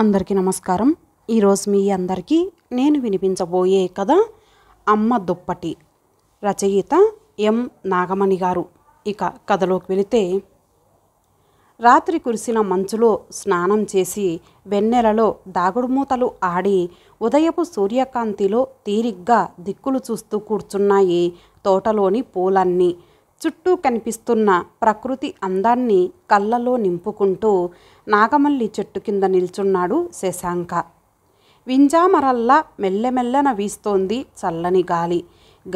అందరికీ నమస్కారం ఈరోజు మీ అందరికీ నేను వినిపించబోయే కథ అమ్మ దుప్పటి రచయిత ఎం నాగమణి గారు ఇక కథలోకి వెళితే రాత్రి కురిసిన మంచులో స్నానం చేసి వెన్నెలలో దాగుడుమూతలు ఆడి ఉదయపు సూర్యకాంతిలో తీరిగ్గా దిక్కులు చూస్తూ కూర్చున్నాయి తోటలోని పూలన్నీ చుట్టూ కనిపిస్తున్న ప్రకృతి అందాన్ని కళ్ళలో నింపుకుంటూ నాగమల్లి చెట్టు కింద నిల్చున్నాడు శశాంక వింజామరల్లా మెల్లమెల్లన వీస్తోంది చల్లని గాలి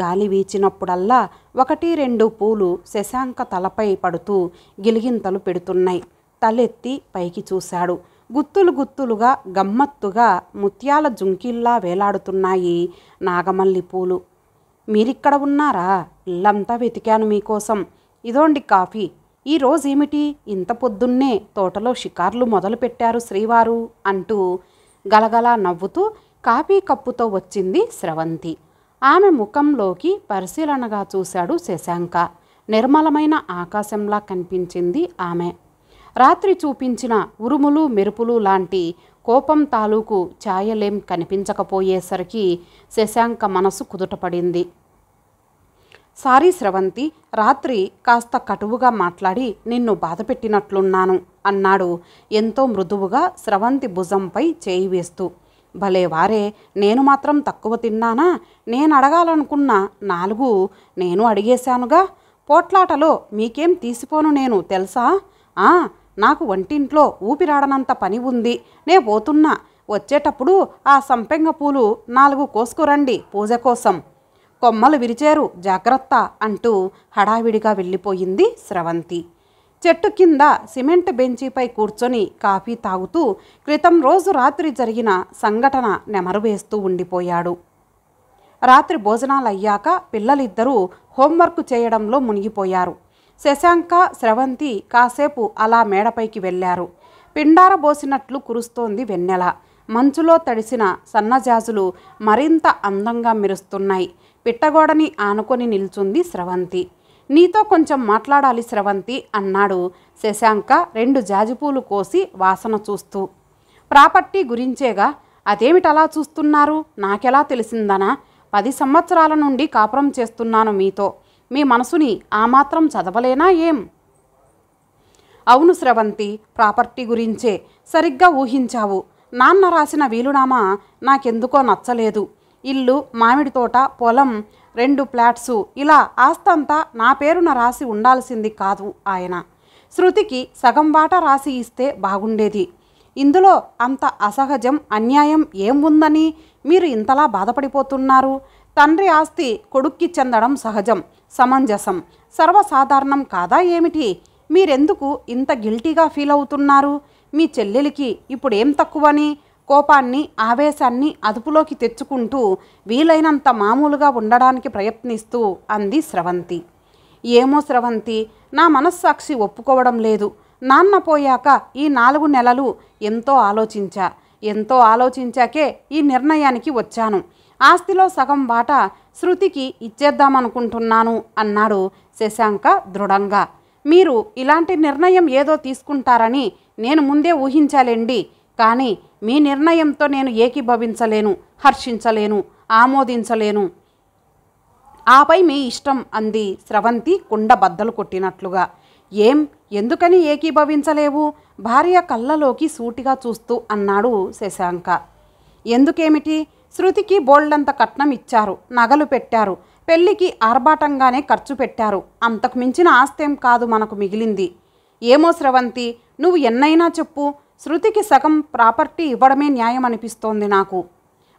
గాలి వీచినప్పుడల్లా ఒకటి రెండు పూలు శశాంక తలపై పడుతూ గిలిగింతలు పెడుతున్నాయి తలెత్తి పైకి చూశాడు గుత్తులు గుత్తులుగా గమ్మత్తుగా ముత్యాల జుంకిల్లా వేలాడుతున్నాయి నాగమల్లి పూలు మీరిక్కడ ఉన్నారా ఇల్లంతా వెతికాను మీకోసం ఇదోండి కాఫీ ఈరోజేమిటి ఇంత పొద్దున్నే తోటలో షికార్లు మొదలుపెట్టారు శ్రీవారు అంటూ గలగలా నవ్వుతూ కాఫీ కప్పుతో వచ్చింది స్రవంతి ఆమె ముఖంలోకి పరిశీలనగా చూశాడు శశాంక నిర్మలమైన ఆకాశంలా కనిపించింది ఆమె రాత్రి చూపించిన ఉరుములు మెరుపులు లాంటి కోపం తాలూకు ఛాయలేం కనిపించకపోయేసరికి శశాంక మనసు కుదుటపడింది సారీ స్రవంతి రాత్రి కాస్త కటువుగా మాట్లాడి నిన్ను బాధపెట్టినట్లున్నాను అన్నాడు ఎంతో మృదువుగా స్రవంతి భుజంపై చేయి వేస్తూ భలే వారే నేను మాత్రం తక్కువ తిన్నానా నేను అడగాలనుకున్న నాలుగు నేను అడిగేశానుగా పోట్లాటలో మీకేం తీసిపోను నేను తెలుసా నాకు వంటింట్లో ఊపిరాడనంత పని ఉంది నే పోతున్నా వచ్చేటప్పుడు ఆ సంపెంగ పూలు నాలుగు కోసుకురండి పూజ కోసం కొమ్మలు విరిచారు జాగ్రత్త అంటూ హడావిడిగా వెళ్ళిపోయింది స్రవంతి చెట్టు కింద సిమెంట్ బెంచీపై కూర్చొని కాఫీ తాగుతూ క్రితం రోజు రాత్రి జరిగిన సంఘటన నెమరు వేస్తూ ఉండిపోయాడు రాత్రి భోజనాలయ్యాక పిల్లలిద్దరూ హోంవర్క్ చేయడంలో మునిగిపోయారు శశాంక స్రవంతి కాసేపు అలా మేడపైకి వెళ్ళారు పిండార బోసినట్లు కురుస్తోంది వెన్నెల మంచులో తడిసిన సన్నజాజులు మరింత అందంగా మెరుస్తున్నాయి పిట్టగోడని ఆనుకొని నిల్చుంది స్రవంతి నీతో కొంచెం మాట్లాడాలి స్రవంతి అన్నాడు శశాంక రెండు జాజిపూలు కోసి వాసన చూస్తూ ప్రాపర్టీ గురించేగా అదేమిటలా చూస్తున్నారు నాకెలా తెలిసిందనా పది సంవత్సరాల నుండి కాపురం చేస్తున్నాను మీతో మీ మనసుని ఆ మాత్రం చదవలేనా ఏం అవును స్రవంతి ప్రాపర్టీ గురించే సరిగ్గా ఊహించావు నాన్న రాసిన వీలునామా నాకెందుకో నచ్చలేదు ఇల్లు మామిడి తోట పొలం రెండు ఫ్లాట్సు ఇలా ఆస్తంతా నా పేరున రాసి ఉండాల్సింది కాదు ఆయన శృతికి సగం బాట రాసి ఇస్తే బాగుండేది ఇందులో అంత అసహజం అన్యాయం ఏం ఉందని మీరు ఇంతలా బాధపడిపోతున్నారు తండ్రి ఆస్తి కొడుక్కి చెందడం సహజం సమంజసం సర్వసాధారణం కాదా ఏమిటి మీరెందుకు ఇంత గిల్టీగా ఫీల్ అవుతున్నారు మీ చెల్లెలికి ఇప్పుడేం తక్కువని కోపాన్ని ఆవేశాన్ని అదుపులోకి తెచ్చుకుంటూ వీలైనంత మామూలుగా ఉండడానికి ప్రయత్నిస్తూ అంది స్రవంతి ఏమో స్రవంతి నా మనస్సాక్షి ఒప్పుకోవడం లేదు నాన్న పోయాక ఈ నాలుగు నెలలు ఎంతో ఆలోచించా ఎంతో ఆలోచించాకే ఈ నిర్ణయానికి వచ్చాను ఆస్తిలో సగం వాటా శృతికి ఇచ్చేద్దామనుకుంటున్నాను అన్నాడు శశాంక దృఢంగా మీరు ఇలాంటి నిర్ణయం ఏదో తీసుకుంటారని నేను ముందే ఊహించాలండి కానీ మీ నిర్ణయంతో నేను ఏకీభవించలేను హర్షించలేను ఆమోదించలేను ఆపై మీ ఇష్టం అంది స్రవంతి కుండ బద్దలు కొట్టినట్లుగా ఏం ఎందుకని ఏకీభవించలేవు భార్య కళ్ళలోకి సూటిగా చూస్తూ అన్నాడు శశాంక ఎందుకేమిటి శృతికి బోల్డంత కట్నం ఇచ్చారు నగలు పెట్టారు పెళ్లికి ఆర్భాటంగానే ఖర్చు పెట్టారు అంతకు మించిన ఆస్తేం కాదు మనకు మిగిలింది ఏమో స్రవంతి నువ్వు ఎన్నైనా చెప్పు శృతికి సగం ప్రాపర్టీ ఇవ్వడమే న్యాయం అనిపిస్తోంది నాకు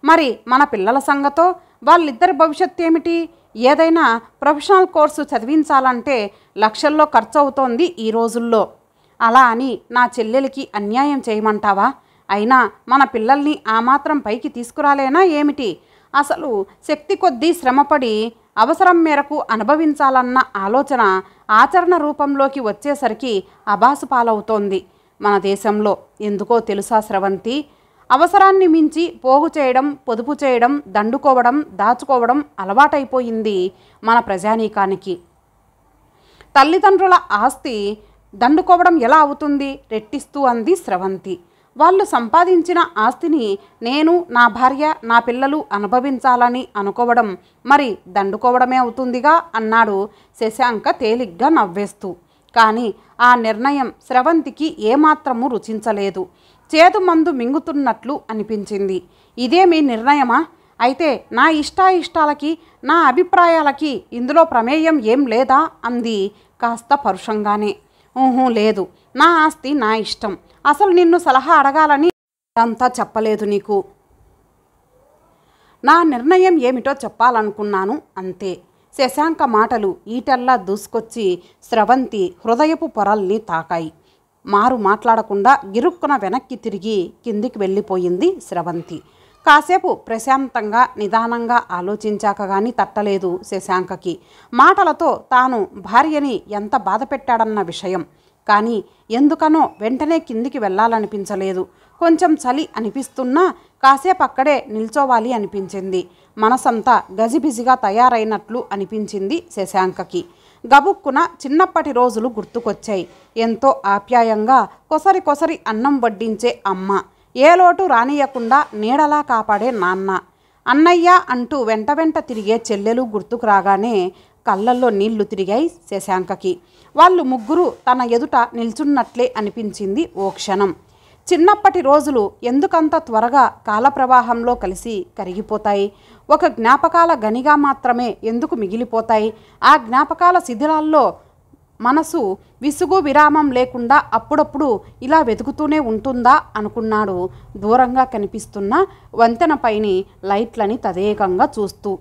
మరి మన పిల్లల సంగతో వాళ్ళిద్దరి భవిష్యత్ ఏమిటి ఏదైనా ప్రొఫెషనల్ కోర్సు చదివించాలంటే లక్షల్లో ఖర్చు అవుతోంది ఈ రోజుల్లో అలా అని నా చెల్లెలికి అన్యాయం చేయమంటావా అయినా మన పిల్లల్ని ఆ మాత్రం పైకి తీసుకురాలేనా ఏమిటి అసలు శక్తి కొద్దీ శ్రమపడి అవసరం మేరకు అనుభవించాలన్న ఆలోచన ఆచరణ రూపంలోకి వచ్చేసరికి అబాసు పాలవుతోంది మన దేశంలో ఎందుకో తెలుసా స్రవంతి అవసరాన్ని మించి పోగు చేయడం పొదుపు చేయడం దండుకోవడం దాచుకోవడం అలవాటైపోయింది మన ప్రజానీకానికి తల్లిదండ్రుల ఆస్తి దండుకోవడం ఎలా అవుతుంది రెట్టిస్తూ అంది స్రవంతి వాళ్ళు సంపాదించిన ఆస్తిని నేను నా భార్య నా పిల్లలు అనుభవించాలని అనుకోవడం మరి దండుకోవడమే అవుతుందిగా అన్నాడు శశాంక తేలిగ్గా నవ్వేస్తూ కానీ ఆ నిర్ణయం స్రవంతికి ఏమాత్రము రుచించలేదు చేదు మందు మింగుతున్నట్లు అనిపించింది ఇదే మీ నిర్ణయమా అయితే నా ఇష్టాయిష్టాలకి నా అభిప్రాయాలకి ఇందులో ప్రమేయం ఏం లేదా అంది కాస్త పరుషంగానే ఊహూ లేదు నా ఆస్తి నా ఇష్టం అసలు నిన్ను సలహా అడగాలని అంతా చెప్పలేదు నీకు నా నిర్ణయం ఏమిటో చెప్పాలనుకున్నాను అంతే శశాంక మాటలు ఈటల్లా దూసుకొచ్చి స్రవంతి హృదయపు పొరల్ని తాకాయి మారు మాట్లాడకుండా గిరుక్కున వెనక్కి తిరిగి కిందికి వెళ్ళిపోయింది స్రవంతి కాసేపు ప్రశాంతంగా నిదానంగా ఆలోచించాక కానీ తట్టలేదు శశాంకకి మాటలతో తాను భార్యని ఎంత బాధ పెట్టాడన్న విషయం కానీ ఎందుకనో వెంటనే కిందికి వెళ్ళాలనిపించలేదు కొంచెం చలి అనిపిస్తున్నా కాసేపు అక్కడే నిల్చోవాలి అనిపించింది మనసంతా గజిబిజిగా తయారైనట్లు అనిపించింది శశాంకకి గబుక్కున చిన్నప్పటి రోజులు గుర్తుకొచ్చాయి ఎంతో ఆప్యాయంగా కొసరి కొసరి అన్నం వడ్డించే అమ్మ ఏ లోటు రానియకుండా నీడలా కాపాడే నాన్న అన్నయ్య అంటూ వెంట వెంట తిరిగే చెల్లెలు గుర్తుకు రాగానే కళ్ళల్లో నీళ్లు తిరిగాయి శశాంకకి వాళ్ళు ముగ్గురు తన ఎదుట నిల్చున్నట్లే అనిపించింది ఓ క్షణం చిన్నప్పటి రోజులు ఎందుకంత త్వరగా కాలప్రవాహంలో కలిసి కరిగిపోతాయి ఒక జ్ఞాపకాల గనిగా మాత్రమే ఎందుకు మిగిలిపోతాయి ఆ జ్ఞాపకాల శిథిలాల్లో మనసు విసుగు విరామం లేకుండా అప్పుడప్పుడు ఇలా వెతుకుతూనే ఉంటుందా అనుకున్నాడు దూరంగా కనిపిస్తున్న వంతెనపైని లైట్లని తదేకంగా చూస్తూ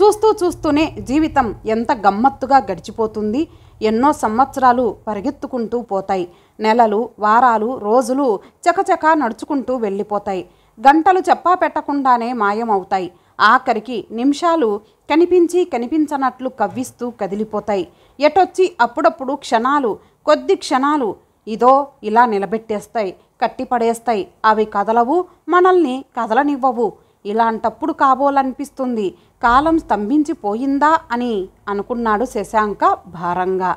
చూస్తూ చూస్తూనే జీవితం ఎంత గమ్మత్తుగా గడిచిపోతుంది ఎన్నో సంవత్సరాలు పరిగెత్తుకుంటూ పోతాయి నెలలు వారాలు రోజులు చకచక నడుచుకుంటూ వెళ్ళిపోతాయి గంటలు చెప్పా పెట్టకుండానే మాయమవుతాయి ఆఖరికి నిమిషాలు కనిపించి కనిపించనట్లు కవ్విస్తూ కదిలిపోతాయి ఎటొచ్చి అప్పుడప్పుడు క్షణాలు కొద్ది క్షణాలు ఇదో ఇలా నిలబెట్టేస్తాయి కట్టిపడేస్తాయి అవి కదలవు మనల్ని కదలనివ్వవు ఇలాంటప్పుడు కాబోలనిపిస్తుంది కాలం స్తంభించిపోయిందా అని అనుకున్నాడు శశాంక భారంగా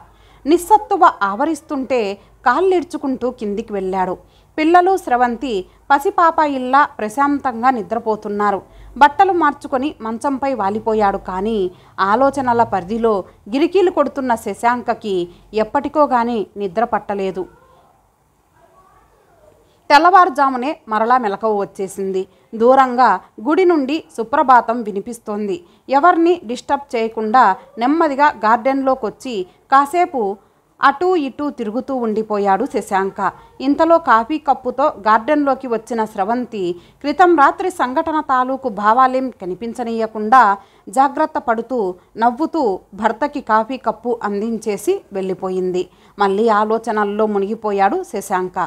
నిస్సత్తువ ఆవరిస్తుంటే కాళ్ళెడ్చుకుంటూ కిందికి వెళ్ళాడు పిల్లలు స్రవంతి పసిపాప ఇల్లా ప్రశాంతంగా నిద్రపోతున్నారు బట్టలు మార్చుకొని మంచంపై వాలిపోయాడు కానీ ఆలోచనల పరిధిలో గిరికీలు కొడుతున్న శశాంకకి ఎప్పటికోగానే నిద్ర పట్టలేదు తెల్లవారుజామునే మరలా మెలకువ వచ్చేసింది దూరంగా గుడి నుండి సుప్రభాతం వినిపిస్తోంది ఎవరిని డిస్టర్బ్ చేయకుండా నెమ్మదిగా గార్డెన్లోకి వచ్చి కాసేపు అటూ ఇటూ తిరుగుతూ ఉండిపోయాడు శశాంక ఇంతలో కాఫీ కప్పుతో గార్డెన్లోకి వచ్చిన స్రవంతి క్రితం రాత్రి సంఘటన తాలూకు భావాలేం కనిపించనీయకుండా జాగ్రత్త పడుతూ నవ్వుతూ భర్తకి కాఫీ కప్పు అందించేసి వెళ్ళిపోయింది మళ్ళీ ఆలోచనల్లో మునిగిపోయాడు శశాంక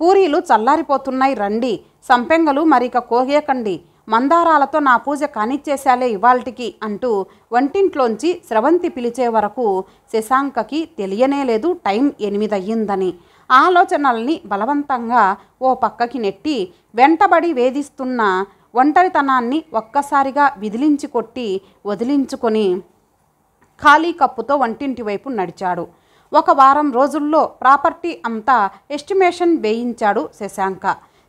పూరీలు చల్లారిపోతున్నాయి రండి సంపెంగలు మరిక కోగేకండి మందారాలతో నా పూజ కానిచ్చేశాలే ఇవాల్టికి అంటూ వంటింట్లోంచి స్రవంతి పిలిచే వరకు శశాంకకి తెలియనే లేదు టైం ఎనిమిదయ్యిందని ఆలోచనల్ని బలవంతంగా ఓ పక్కకి నెట్టి వెంటబడి వేధిస్తున్న ఒంటరితనాన్ని ఒక్కసారిగా విదిలించి కొట్టి వదిలించుకొని ఖాళీ కప్పుతో వంటింటి వైపు నడిచాడు ఒక వారం రోజుల్లో ప్రాపర్టీ అంతా ఎస్టిమేషన్ వేయించాడు శశాంక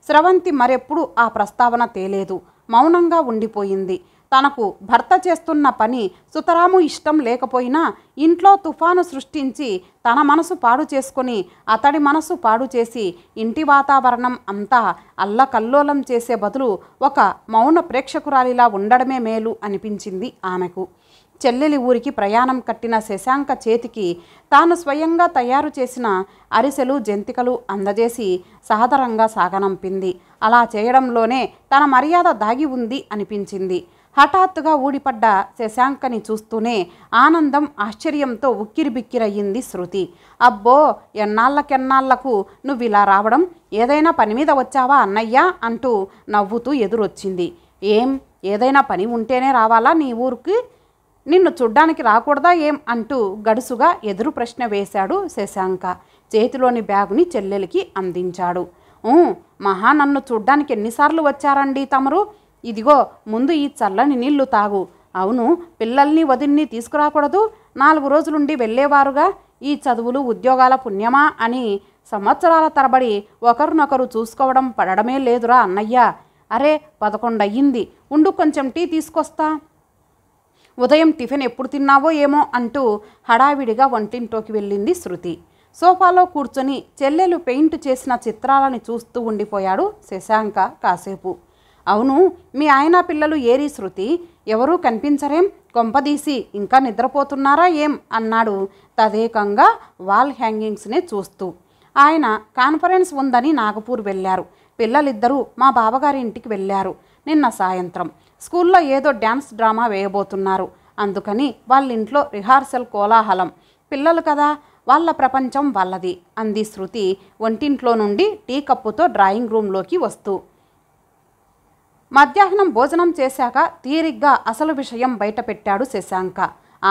స్రవంతి మరెప్పుడు ఆ ప్రస్తావన తేలేదు మౌనంగా ఉండిపోయింది తనకు భర్త చేస్తున్న పని సుతరాము ఇష్టం లేకపోయినా ఇంట్లో తుఫాను సృష్టించి తన మనసు పాడు చేసుకుని అతడి మనసు పాడు చేసి ఇంటి వాతావరణం అంతా అల్లకల్లోలం చేసే బదులు ఒక మౌన ప్రేక్షకురాలిలా ఉండడమే మేలు అనిపించింది ఆమెకు చెల్లెలి ఊరికి ప్రయాణం కట్టిన శశాంక చేతికి తాను స్వయంగా తయారు చేసిన అరిసెలు జంతికలు అందజేసి సహదరంగా సాగనంపింది అలా చేయడంలోనే తన మర్యాద దాగి ఉంది అనిపించింది హఠాత్తుగా ఊడిపడ్డ శశాంకని చూస్తూనే ఆనందం ఆశ్చర్యంతో ఉక్కిరిబిక్కిరయ్యింది శృతి అబ్బో ఎన్నాళ్ళకెన్నాళ్లకు నువ్వు ఇలా రావడం ఏదైనా పని మీద వచ్చావా అన్నయ్యా అంటూ నవ్వుతూ ఎదురొచ్చింది ఏం ఏదైనా పని ఉంటేనే రావాలా నీ ఊరికి నిన్ను చూడ్డానికి రాకూడదా ఏం అంటూ గడుసుగా ఎదురు ప్రశ్న వేశాడు శశాంక చేతిలోని బ్యాగుని చెల్లెలికి అందించాడు మహా నన్ను చూడ్డానికి ఎన్నిసార్లు వచ్చారండి తమరు ఇదిగో ముందు ఈ చల్లని నీళ్లు తాగు అవును పిల్లల్ని వదిన్ని తీసుకురాకూడదు నాలుగు రోజులుండి వెళ్ళేవారుగా ఈ చదువులు ఉద్యోగాల పుణ్యమా అని సంవత్సరాల తరబడి ఒకరినొకరు చూసుకోవడం పడడమే లేదురా అన్నయ్య అరే పదకొండయ్యింది ఉండు కొంచెం టీ తీసుకొస్తా ఉదయం టిఫిన్ ఎప్పుడు తిన్నావో ఏమో అంటూ హడావిడిగా వంటింట్లోకి వెళ్ళింది శృతి సోఫాలో కూర్చొని చెల్లెలు పెయింట్ చేసిన చిత్రాలని చూస్తూ ఉండిపోయాడు శశాంక కాసేపు అవును మీ ఆయన పిల్లలు ఏరి శృతి ఎవరూ కనిపించరేం కొంపదీసి ఇంకా నిద్రపోతున్నారా ఏం అన్నాడు తదేకంగా వాల్ హ్యాంగింగ్స్ని చూస్తూ ఆయన కాన్ఫరెన్స్ ఉందని నాగపూర్ వెళ్ళారు పిల్లలిద్దరూ మా బావగారి ఇంటికి వెళ్ళారు నిన్న సాయంత్రం స్కూల్లో ఏదో డ్యాన్స్ డ్రామా వేయబోతున్నారు అందుకని వాళ్ళ ఇంట్లో రిహార్సల్ కోలాహలం పిల్లలు కదా వాళ్ళ ప్రపంచం వాళ్ళది అంది శృతి వంటింట్లో నుండి టీ కప్పుతో డ్రాయింగ్ రూమ్లోకి వస్తూ మధ్యాహ్నం భోజనం చేశాక తీరిగ్గా అసలు విషయం బయటపెట్టాడు శశాంక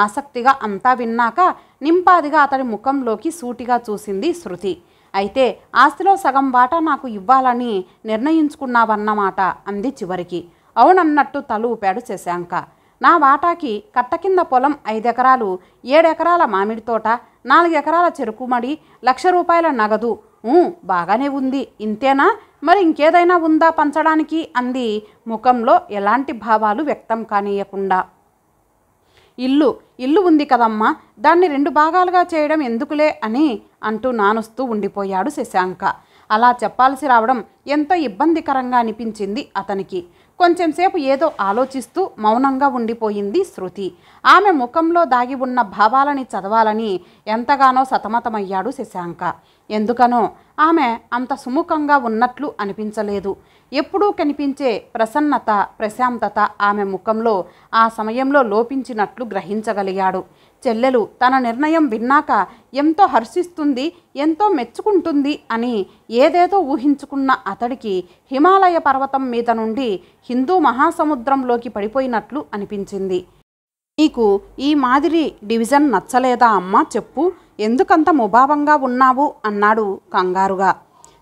ఆసక్తిగా అంతా విన్నాక నింపాదిగా అతడి ముఖంలోకి సూటిగా చూసింది శృతి అయితే ఆస్తిలో సగం వాటా నాకు ఇవ్వాలని నిర్ణయించుకున్నావన్నమాట అంది చివరికి అవునన్నట్టు తల ఊపాడు శశాంక నా వాటాకి కట్ట కింద పొలం ఐదెకరాలు ఏడెకరాల మామిడి తోట నాలుగెకరాల చెరుకు మడి లక్ష రూపాయల నగదు బాగానే ఉంది ఇంతేనా మరి ఇంకేదైనా ఉందా పంచడానికి అంది ముఖంలో ఎలాంటి భావాలు వ్యక్తం కానీయకుండా ఇల్లు ఇల్లు ఉంది కదమ్మా దాన్ని రెండు భాగాలుగా చేయడం ఎందుకులే అని అంటూ నానుస్తూ ఉండిపోయాడు శశాంక అలా చెప్పాల్సి రావడం ఎంతో ఇబ్బందికరంగా అనిపించింది అతనికి కొంచెంసేపు ఏదో ఆలోచిస్తూ మౌనంగా ఉండిపోయింది శృతి ఆమె ముఖంలో దాగి ఉన్న భావాలని చదవాలని ఎంతగానో సతమతమయ్యాడు శశాంక ఎందుకనో ఆమె అంత సుముఖంగా ఉన్నట్లు అనిపించలేదు ఎప్పుడూ కనిపించే ప్రసన్నత ప్రశాంతత ఆమె ముఖంలో ఆ సమయంలో లోపించినట్లు గ్రహించగలిగాడు చెల్లెలు తన నిర్ణయం విన్నాక ఎంతో హర్షిస్తుంది ఎంతో మెచ్చుకుంటుంది అని ఏదేదో ఊహించుకున్న అతడికి హిమాలయ పర్వతం మీద నుండి హిందూ మహాసముద్రంలోకి పడిపోయినట్లు అనిపించింది నీకు ఈ మాదిరి డివిజన్ నచ్చలేదా అమ్మా చెప్పు ఎందుకంత ముభావంగా ఉన్నావు అన్నాడు కంగారుగా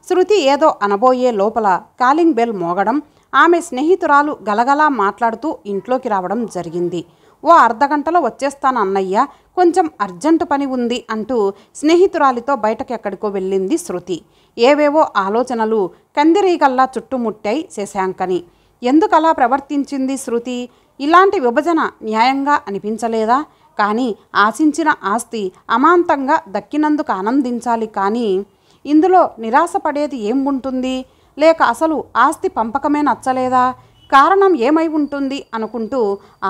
శృతి ఏదో అనబోయే లోపల కాలింగ్ బెల్ మోగడం ఆమె స్నేహితురాలు గలగలా మాట్లాడుతూ ఇంట్లోకి రావడం జరిగింది ఓ అర్ధగంటలో వచ్చేస్తాను అన్నయ్య కొంచెం అర్జెంటు పని ఉంది అంటూ స్నేహితురాలితో బయటకు ఎక్కడికో వెళ్ళింది శృతి ఏవేవో ఆలోచనలు కందిరీగల్లా చుట్టుముట్టాయి శశాంకని ఎందుకలా ప్రవర్తించింది శృతి ఇలాంటి విభజన న్యాయంగా అనిపించలేదా కానీ ఆశించిన ఆస్తి అమాంతంగా దక్కినందుకు ఆనందించాలి కానీ ఇందులో నిరాశపడేది ఏం ఉంటుంది లేక అసలు ఆస్తి పంపకమే నచ్చలేదా కారణం ఏమై ఉంటుంది అనుకుంటూ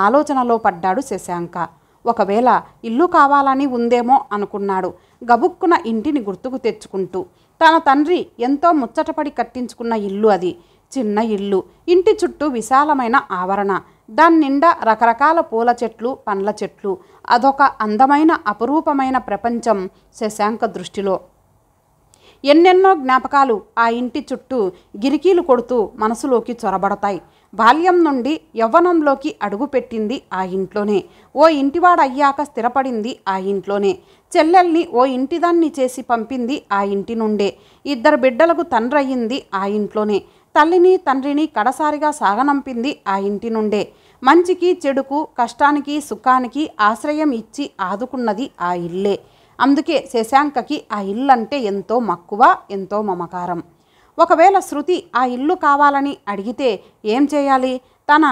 ఆలోచనలో పడ్డాడు శశాంక ఒకవేళ ఇల్లు కావాలని ఉందేమో అనుకున్నాడు గబుక్కున ఇంటిని గుర్తుకు తెచ్చుకుంటూ తన తండ్రి ఎంతో ముచ్చటపడి కట్టించుకున్న ఇల్లు అది చిన్న ఇల్లు ఇంటి చుట్టూ విశాలమైన ఆవరణ దాని నిండా రకరకాల పూల చెట్లు పండ్ల చెట్లు అదొక అందమైన అపురూపమైన ప్రపంచం శశాంక దృష్టిలో ఎన్నెన్నో జ్ఞాపకాలు ఆ ఇంటి చుట్టూ గిరికీలు కొడుతూ మనసులోకి చొరబడతాయి బాల్యం నుండి యవ్వనంలోకి అడుగుపెట్టింది ఆ ఇంట్లోనే ఓ ఇంటివాడయ్యాక స్థిరపడింది ఆ ఇంట్లోనే చెల్లెల్ని ఓ ఇంటిదాన్ని చేసి పంపింది ఆ ఇంటి నుండే ఇద్దరు బిడ్డలకు తండ్రయ్యింది ఆ ఇంట్లోనే తల్లిని తండ్రిని కడసారిగా సాగనంపింది ఆ ఇంటి నుండే మంచికి చెడుకు కష్టానికి సుఖానికి ఆశ్రయం ఇచ్చి ఆదుకున్నది ఆ ఇల్లే అందుకే శశాంకకి ఆ ఇల్లంటే ఎంతో మక్కువ ఎంతో మమకారం ఒకవేళ శృతి ఆ ఇల్లు కావాలని అడిగితే ఏం చేయాలి తన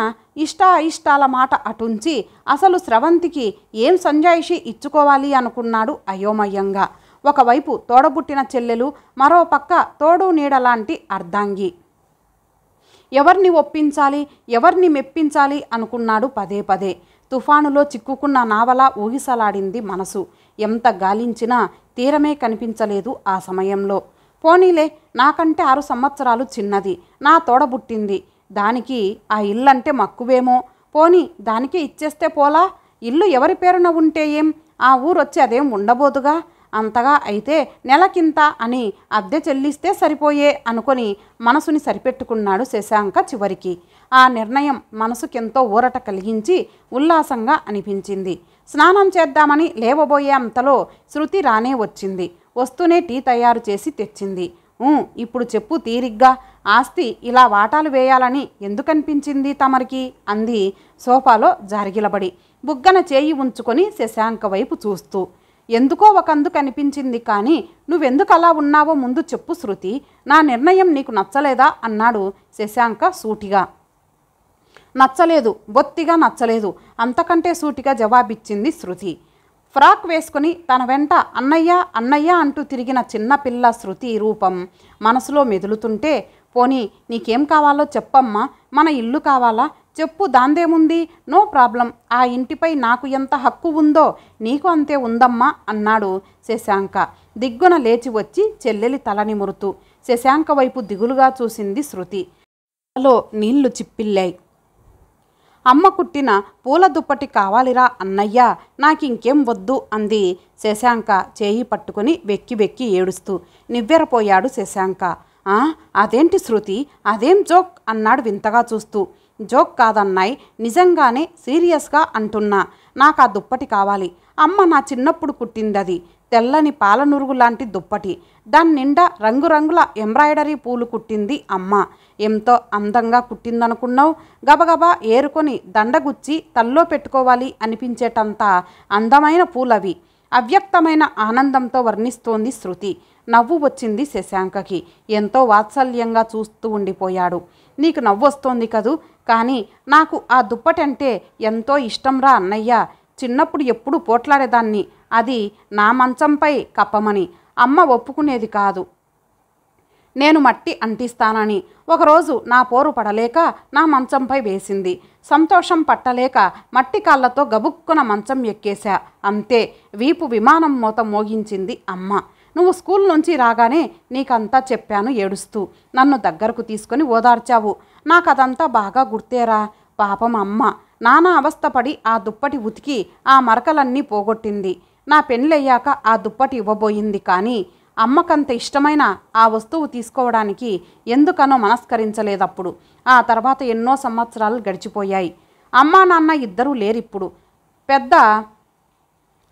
ఇష్ట అయిష్టాల మాట అటుంచి అసలు స్రవంతికి ఏం సంజాయిషి ఇచ్చుకోవాలి అనుకున్నాడు అయోమయంగా ఒకవైపు తోడబుట్టిన చెల్లెలు మరోపక్క తోడు నీడలాంటి అర్ధాంగి ఎవరిని ఒప్పించాలి ఎవరిని మెప్పించాలి అనుకున్నాడు పదే పదే తుఫానులో చిక్కుకున్న నావలా ఊగిసలాడింది మనసు ఎంత గాలించినా తీరమే కనిపించలేదు ఆ సమయంలో పోనీలే నాకంటే ఆరు సంవత్సరాలు చిన్నది నా తోడబుట్టింది దానికి ఆ ఇల్లంటే మక్కువేమో పోనీ దానికే ఇచ్చేస్తే పోలా ఇల్లు ఎవరి పేరున ఉంటే ఏం ఆ ఊరొచ్చి అదేం ఉండబోదుగా అంతగా అయితే నెలకింత అని అద్దె చెల్లిస్తే సరిపోయే అనుకొని మనసుని సరిపెట్టుకున్నాడు శశాంక చివరికి ఆ నిర్ణయం మనసుకెంతో ఊరట కలిగించి ఉల్లాసంగా అనిపించింది స్నానం చేద్దామని లేవబోయే అంతలో శృతి రానే వచ్చింది వస్తూనే టీ తయారు చేసి తెచ్చింది ఇప్పుడు చెప్పు తీరిగ్గా ఆస్తి ఇలా వాటాలు వేయాలని ఎందుకనిపించింది తమరికి అంది సోఫాలో జారిగిలబడి బుగ్గన చేయి ఉంచుకొని శశాంక వైపు చూస్తూ ఎందుకో ఒకందుకు అనిపించింది కానీ నువ్వెందుకు అలా ఉన్నావో ముందు చెప్పు శృతి నా నిర్ణయం నీకు నచ్చలేదా అన్నాడు శశాంక సూటిగా నచ్చలేదు బొత్తిగా నచ్చలేదు అంతకంటే సూటిగా జవాబిచ్చింది శృతి ఫ్రాక్ వేసుకుని తన వెంట అన్నయ్య అన్నయ్య అంటూ తిరిగిన చిన్నపిల్ల శృతి రూపం మనసులో మెదులుతుంటే పోనీ నీకేం కావాలో చెప్పమ్మా మన ఇల్లు కావాలా చెప్పు దాందేముంది నో ప్రాబ్లం ఆ ఇంటిపై నాకు ఎంత హక్కు ఉందో నీకు అంతే ఉందమ్మా అన్నాడు శశాంక దిగ్గున లేచి వచ్చి చెల్లెలి తల నిమురుతూ శశాంక వైపు దిగులుగా చూసింది శృతి అలో నీళ్లు చిప్పిల్లాయి అమ్మ కుట్టిన పూల దుప్పటి కావాలిరా అన్నయ్య నాకింకేం వద్దు అంది శశాంక చేయి పట్టుకుని వెక్కి వెక్కి ఏడుస్తూ నివ్వెరపోయాడు శశాంక అదేంటి శృతి అదేం జోక్ అన్నాడు వింతగా చూస్తూ జోక్ కాదన్నాయ్ నిజంగానే సీరియస్గా అంటున్నా నాకు ఆ దుప్పటి కావాలి అమ్మ నా చిన్నప్పుడు కుట్టిందది తెల్లని పాలనురుగు లాంటి దుప్పటి దాని నిండా రంగురంగుల ఎంబ్రాయిడరీ పూలు కుట్టింది అమ్మ ఎంతో అందంగా కుట్టిందనుకున్నావు గబగబా ఏరుకొని దండగుచ్చి తల్లో పెట్టుకోవాలి అనిపించేటంత అందమైన పూలవి అవ్యక్తమైన ఆనందంతో వర్ణిస్తోంది శృతి నవ్వు వచ్చింది శశాంకకి ఎంతో వాత్సల్యంగా చూస్తూ ఉండిపోయాడు నీకు నవ్వు వస్తోంది కదూ కానీ నాకు ఆ దుప్పటంటే ఎంతో ఇష్టంరా అన్నయ్య చిన్నప్పుడు ఎప్పుడు పోట్లాడేదాన్ని అది నా మంచంపై కప్పమని అమ్మ ఒప్పుకునేది కాదు నేను మట్టి అంటిస్తానని ఒకరోజు నా పోరు పడలేక నా మంచంపై వేసింది సంతోషం పట్టలేక మట్టి కాళ్ళతో గబుక్కున మంచం ఎక్కేశా అంతే వీపు విమానం మూత మోగించింది అమ్మ నువ్వు స్కూల్ నుంచి రాగానే నీకంతా చెప్పాను ఏడుస్తూ నన్ను దగ్గరకు తీసుకొని ఓదార్చావు నాకదంతా బాగా గుర్తేరా పాపం అమ్మ నానా అవస్థపడి ఆ దుప్పటి ఉతికి ఆ మరకలన్నీ పోగొట్టింది నా పెళ్ళయ్యాక ఆ దుప్పటి ఇవ్వబోయింది కానీ అమ్మకంత ఇష్టమైన ఆ వస్తువు తీసుకోవడానికి ఎందుకనో మనస్కరించలేదప్పుడు ఆ తర్వాత ఎన్నో సంవత్సరాలు గడిచిపోయాయి అమ్మా నాన్న ఇద్దరూ లేరిప్పుడు పెద్ద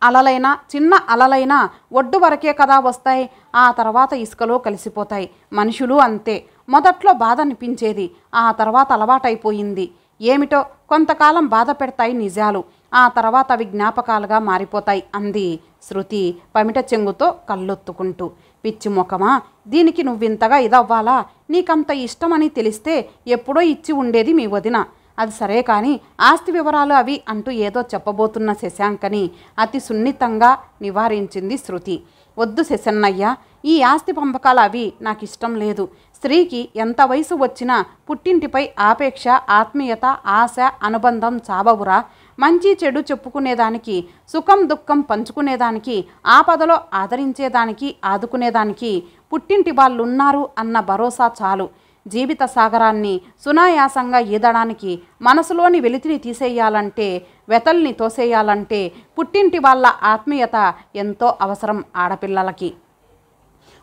అలలైనా చిన్న అలలైనా ఒడ్డు వరకే కదా వస్తాయి ఆ తర్వాత ఇసుకలో కలిసిపోతాయి మనుషులు అంతే మొదట్లో బాధ అనిపించేది ఆ తర్వాత అలవాటైపోయింది ఏమిటో కొంతకాలం బాధ పెడతాయి నిజాలు ఆ తర్వాత అవి జ్ఞాపకాలుగా మారిపోతాయి అంది శృతి పమిట చెంగుతో కళ్ళొత్తుకుంటూ పిచ్చి ముఖమా దీనికి నువ్వింతగా ఇదవ్వాలా నీకంత ఇష్టమని తెలిస్తే ఎప్పుడో ఇచ్చి ఉండేది మీ వదిన అది సరే కానీ ఆస్తి వివరాలు అవి అంటూ ఏదో చెప్పబోతున్న శశాంకని అతి సున్నితంగా నివారించింది శృతి వద్దు శశన్నయ్య ఈ ఆస్తి పంపకాలు అవి నాకు ఇష్టం లేదు స్త్రీకి ఎంత వయసు వచ్చినా పుట్టింటిపై ఆపేక్ష ఆత్మీయత ఆశ అనుబంధం చావవురా మంచి చెడు చెప్పుకునేదానికి సుఖం దుఃఖం పంచుకునేదానికి ఆపదలో ఆదరించేదానికి ఆదుకునేదానికి పుట్టింటి వాళ్ళు ఉన్నారు అన్న భరోసా చాలు జీవిత సాగరాన్ని సునాయాసంగా ఈదడానికి మనసులోని వెలితిని తీసేయాలంటే వెతల్ని తోసేయాలంటే పుట్టింటి వాళ్ళ ఆత్మీయత ఎంతో అవసరం ఆడపిల్లలకి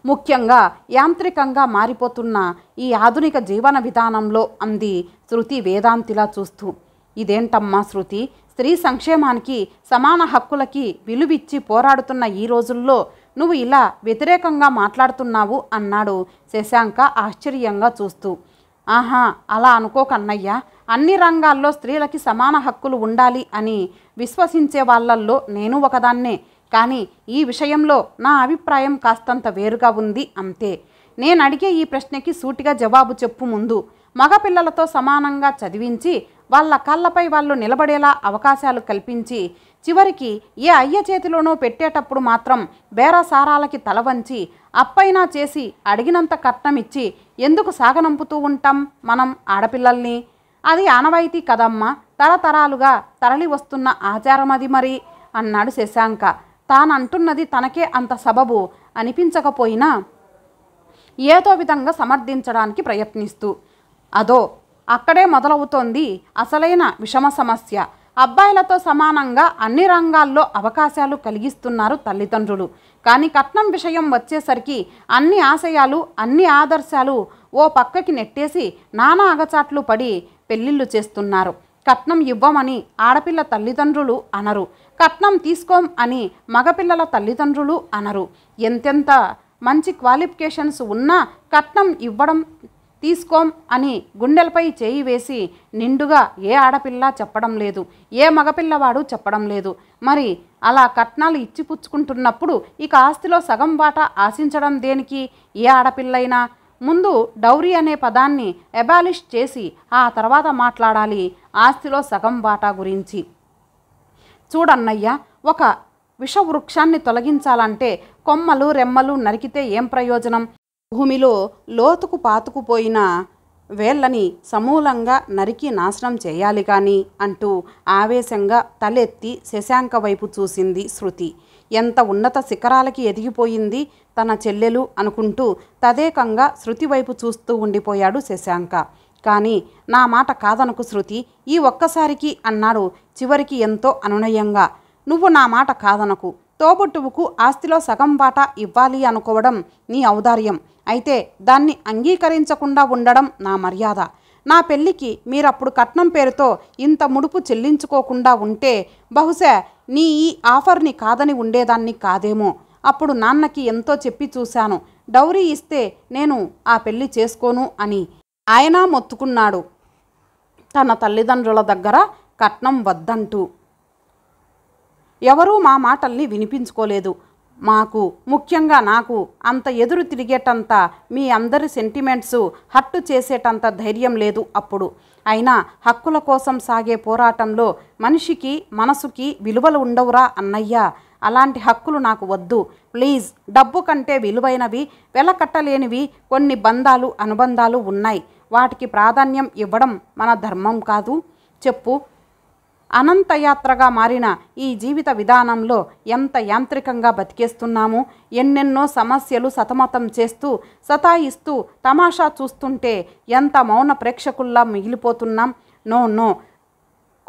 ముఖ్యంగా యాంత్రికంగా మారిపోతున్న ఈ ఆధునిక జీవన విధానంలో అంది శృతి వేదాంతిలా చూస్తూ ఇదేంటమ్మా శృతి స్త్రీ సంక్షేమానికి సమాన హక్కులకి విలువిచ్చి పోరాడుతున్న ఈ రోజుల్లో నువ్వు ఇలా వ్యతిరేకంగా మాట్లాడుతున్నావు అన్నాడు శశాంక ఆశ్చర్యంగా చూస్తూ ఆహా అలా అనుకోకన్నయ్యా అన్ని రంగాల్లో స్త్రీలకి సమాన హక్కులు ఉండాలి అని విశ్వసించే వాళ్ళల్లో నేను ఒకదాన్నే కానీ ఈ విషయంలో నా అభిప్రాయం కాస్తంత వేరుగా ఉంది అంతే నేను అడిగే ఈ ప్రశ్నకి సూటిగా జవాబు చెప్పు ముందు మగపిల్లలతో సమానంగా చదివించి వాళ్ళ కళ్ళపై వాళ్ళు నిలబడేలా అవకాశాలు కల్పించి చివరికి ఏ అయ్య చేతిలోనో పెట్టేటప్పుడు మాత్రం బేరసారాలకి తల వంచి అప్పైనా చేసి అడిగినంత కట్నమిచ్చి ఎందుకు సాగనంపుతూ ఉంటాం మనం ఆడపిల్లల్ని అది ఆనవాయితీ కదమ్మా తరతరాలుగా తరలి వస్తున్న ఆచారం అది మరి అన్నాడు శశాంక తానంటున్నది తనకే అంత సబబు అనిపించకపోయినా ఏదో విధంగా సమర్థించడానికి ప్రయత్నిస్తూ అదో అక్కడే మొదలవుతోంది అసలైన విషమ సమస్య అబ్బాయిలతో సమానంగా అన్ని రంగాల్లో అవకాశాలు కలిగిస్తున్నారు తల్లిదండ్రులు కానీ కట్నం విషయం వచ్చేసరికి అన్ని ఆశయాలు అన్ని ఆదర్శాలు ఓ పక్కకి నెట్టేసి నానా అగచాట్లు పడి పెళ్ళిళ్ళు చేస్తున్నారు కట్నం ఇవ్వమని ఆడపిల్ల తల్లిదండ్రులు అనరు కట్నం తీసుకోం అని మగపిల్లల తల్లిదండ్రులు అనరు ఎంతెంత మంచి క్వాలిఫికేషన్స్ ఉన్నా కట్నం ఇవ్వడం తీసుకోం అని గుండెలపై చేయి వేసి నిండుగా ఏ ఆడపిల్ల చెప్పడం లేదు ఏ మగపిల్లవాడు చెప్పడం లేదు మరి అలా కట్నాలు ఇచ్చిపుచ్చుకుంటున్నప్పుడు ఇక ఆస్తిలో సగం బాట ఆశించడం దేనికి ఏ ఆడపిల్లైనా ముందు డౌరీ అనే పదాన్ని ఎబాలిష్ చేసి ఆ తర్వాత మాట్లాడాలి ఆస్తిలో సగం వాటా గురించి చూడన్నయ్య ఒక విషవృక్షాన్ని తొలగించాలంటే కొమ్మలు రెమ్మలు నరికితే ఏం ప్రయోజనం భూమిలో లోతుకు పాతుకుపోయిన వేళ్ళని సమూలంగా నరికి నాశనం చేయాలి కానీ అంటూ ఆవేశంగా తలెత్తి శశాంక వైపు చూసింది శృతి ఎంత ఉన్నత శిఖరాలకి ఎదిగిపోయింది తన చెల్లెలు అనుకుంటూ తదేకంగా శృతి వైపు చూస్తూ ఉండిపోయాడు శశాంక కానీ నా మాట కాదనకు శృతి ఈ ఒక్కసారికి అన్నాడు చివరికి ఎంతో అనునయంగా నువ్వు నా మాట కాదనకు తోబుట్టువుకు ఆస్తిలో సగం బాట ఇవ్వాలి అనుకోవడం నీ ఔదార్యం అయితే దాన్ని అంగీకరించకుండా ఉండడం నా మర్యాద నా పెళ్ళికి మీరప్పుడు కట్నం పేరుతో ఇంత ముడుపు చెల్లించుకోకుండా ఉంటే బహుశా నీ ఈ ఆఫర్ని కాదని ఉండేదాన్ని కాదేమో అప్పుడు నాన్నకి ఎంతో చెప్పి చూశాను డౌరీ ఇస్తే నేను ఆ పెళ్లి చేసుకోను అని ఆయన మొత్తుకున్నాడు తన తల్లిదండ్రుల దగ్గర కట్నం వద్దంటూ ఎవరూ మా మాటల్ని వినిపించుకోలేదు మాకు ముఖ్యంగా నాకు అంత ఎదురు తిరిగేటంత మీ అందరి సెంటిమెంట్స్ హట్టు చేసేటంత ధైర్యం లేదు అప్పుడు అయినా హక్కుల కోసం సాగే పోరాటంలో మనిషికి మనసుకి విలువలు ఉండవురా అన్నయ్య అలాంటి హక్కులు నాకు వద్దు ప్లీజ్ డబ్బు కంటే విలువైనవి వెలకట్టలేనివి కొన్ని బంధాలు అనుబంధాలు ఉన్నాయి వాటికి ప్రాధాన్యం ఇవ్వడం మన ధర్మం కాదు చెప్పు అనంతయాత్రగా మారిన ఈ జీవిత విధానంలో ఎంత యాంత్రికంగా బతికేస్తున్నాము ఎన్నెన్నో సమస్యలు సతమతం చేస్తూ సతాయిస్తూ తమాషా చూస్తుంటే ఎంత మౌన ప్రేక్షకుల్లా మిగిలిపోతున్నాం నో నో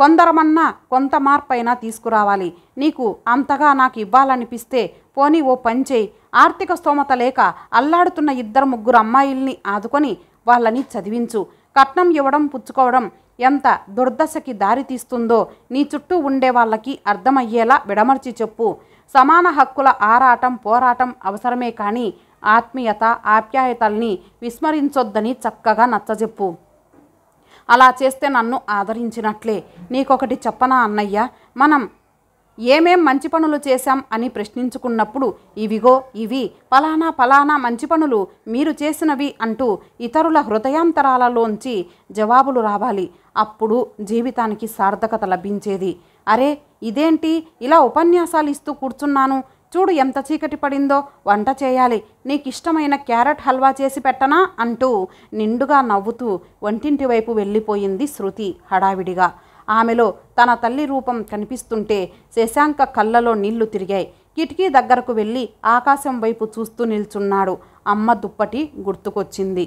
కొందరమన్నా కొంత మార్పైనా తీసుకురావాలి నీకు అంతగా నాకు ఇవ్వాలనిపిస్తే పోనీ ఓ పంచే ఆర్థిక స్తోమత లేక అల్లాడుతున్న ఇద్దరు ముగ్గురు అమ్మాయిల్ని ఆదుకొని వాళ్ళని చదివించు కట్నం ఇవ్వడం పుచ్చుకోవడం ఎంత దుర్దశకి దారితీస్తుందో నీ చుట్టూ ఉండే వాళ్ళకి అర్థమయ్యేలా విడమర్చి చెప్పు సమాన హక్కుల ఆరాటం పోరాటం అవసరమే కానీ ఆత్మీయత ఆప్యాయతల్ని విస్మరించొద్దని చక్కగా నచ్చజెప్పు అలా చేస్తే నన్ను ఆదరించినట్లే నీకొకటి చెప్పనా అన్నయ్య మనం ఏమేం మంచి పనులు చేశాం అని ప్రశ్నించుకున్నప్పుడు ఇవిగో ఇవి పలానా పలానా మంచి పనులు మీరు చేసినవి అంటూ ఇతరుల హృదయాంతరాలలోంచి జవాబులు రావాలి అప్పుడు జీవితానికి సార్థకత లభించేది అరే ఇదేంటి ఇలా ఉపన్యాసాలు ఇస్తూ కూర్చున్నాను చూడు ఎంత చీకటి పడిందో వంట చేయాలి నీకు ఇష్టమైన క్యారెట్ హల్వా చేసి పెట్టనా అంటూ నిండుగా నవ్వుతూ వంటింటి వైపు వెళ్ళిపోయింది శృతి హడావిడిగా ఆమెలో తన తల్లి రూపం కనిపిస్తుంటే శశాంక కళ్ళలో నీళ్లు తిరిగాయి కిటికీ దగ్గరకు వెళ్ళి ఆకాశం వైపు చూస్తూ నిల్చున్నాడు అమ్మ దుప్పటి గుర్తుకొచ్చింది